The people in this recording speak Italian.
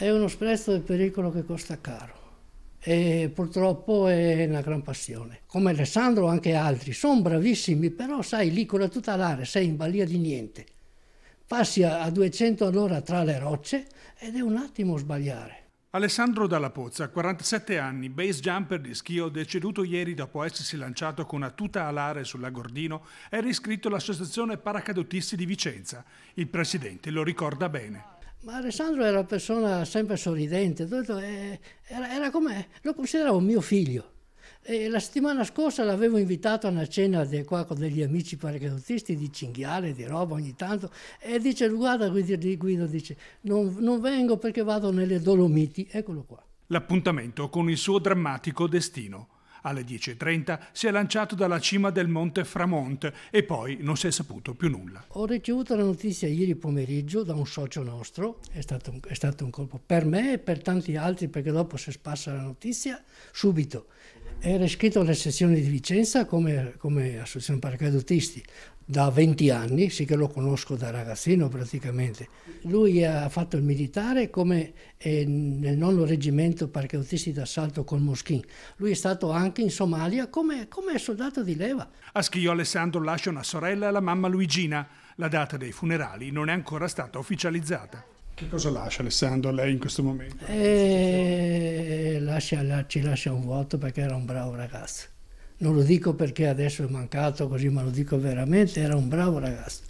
È uno sprezzo del pericolo che costa caro e purtroppo è una gran passione. Come Alessandro anche altri, sono bravissimi, però sai, lì con la tuta alare sei in balia di niente. Passi a 200 all'ora tra le rocce ed è un attimo sbagliare. Alessandro Dalla Pozza, 47 anni, base jumper di schio, deceduto ieri dopo essersi lanciato con una tuta alare sull'Agordino, era iscritto all'Associazione Paracadutisti di Vicenza. Il presidente lo ricorda bene. Ma Alessandro era una persona sempre sorridente, eh, era, era come, lo consideravo mio figlio. E la settimana scorsa l'avevo invitato a una cena de, qua con degli amici paracadutisti di cinghiale, di roba ogni tanto, e dice, guarda Guido, Guido dice, non, non vengo perché vado nelle Dolomiti, eccolo qua. L'appuntamento con il suo drammatico destino. Alle 10.30 si è lanciato dalla cima del monte Framont e poi non si è saputo più nulla. Ho ricevuto la notizia ieri pomeriggio da un socio nostro, è stato un, è stato un colpo per me e per tanti altri perché dopo si spassa la notizia subito era iscritto alla sezione di Vicenza come, come associazione paracadutisti da 20 anni, sì che lo conosco da ragazzino praticamente. Lui ha fatto il militare come eh, nel nono reggimento paracadutisti d'assalto con Moschin. Lui è stato anche in Somalia come, come soldato di leva. A Schio Alessandro lascia una sorella e la mamma Luigina. La data dei funerali non è ancora stata ufficializzata. Che cosa lascia Alessandro a lei in questo momento? Eh, lascia, la, ci lascia un vuoto perché era un bravo ragazzo. Non lo dico perché adesso è mancato così, ma lo dico veramente, era un bravo ragazzo.